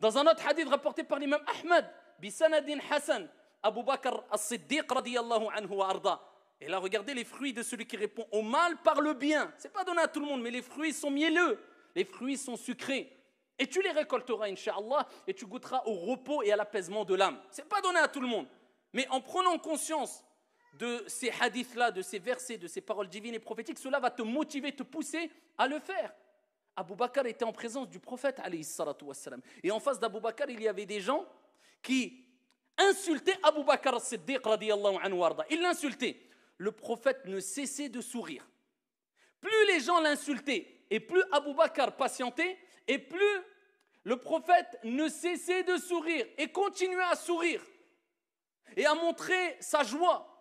Dans un autre hadith rapporté par l'imam Ahmed, Hassan, Abu Bakr as-Siddiq radiallahu anhu wa arda. Et là, regardez les fruits de celui qui répond au mal par le bien. Ce n'est pas donné à tout le monde, mais les fruits sont mielleux, les fruits sont sucrés. Et tu les récolteras, inshallah, et tu goûteras au repos et à l'apaisement de l'âme. Ce n'est pas donné à tout le monde. Mais en prenant conscience de ces hadiths-là, de ces versets, de ces paroles divines et prophétiques, cela va te motiver, te pousser à le faire. Abou Bakr était en présence du prophète Et en face d'Abou Bakr, il y avait des gens qui insultaient Abou Bakr al Ils l'insultaient. Le prophète ne cessait de sourire. Plus les gens l'insultaient et plus Abou Bakr patientait et plus le prophète ne cessait de sourire et continuait à sourire et à montrer sa joie.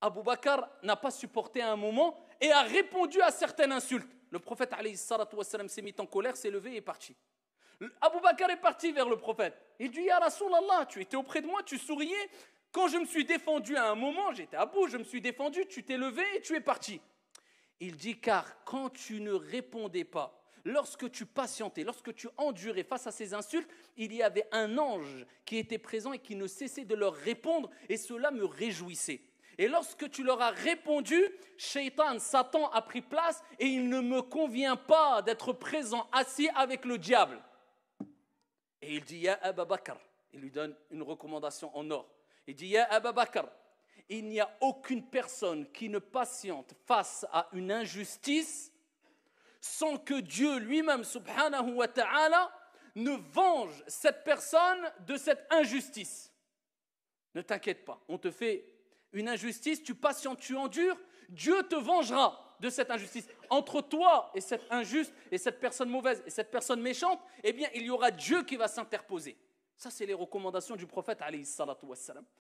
Abou Bakr n'a pas supporté un moment et a répondu à certaines insultes. Le prophète s'est mis en colère, s'est levé et est parti. Abou Bakr est parti vers le prophète. Il dit Ya Rasulallah, tu étais auprès de moi, tu souriais. Quand je me suis défendu à un moment, j'étais à bout, je me suis défendu, tu t'es levé et tu es parti. Il dit Car quand tu ne répondais pas, lorsque tu patientais, lorsque tu endurais face à ces insultes, il y avait un ange qui était présent et qui ne cessait de leur répondre, et cela me réjouissait. Et lorsque tu leur as répondu, Shaitan, Satan a pris place et il ne me convient pas d'être présent assis avec le diable. Et il dit, Ya Abba Bakr, il lui donne une recommandation en or. Il dit, Ya Abba Bakr, il n'y a aucune personne qui ne patiente face à une injustice sans que Dieu lui-même, subhanahu wa ta'ala, ne venge cette personne de cette injustice. Ne t'inquiète pas, on te fait une injustice, tu patientes, tu endures, Dieu te vengera de cette injustice. Entre toi et cette injuste, et cette personne mauvaise, et cette personne méchante, eh bien, il y aura Dieu qui va s'interposer. Ça, c'est les recommandations du prophète, alayhi salatu wassalam.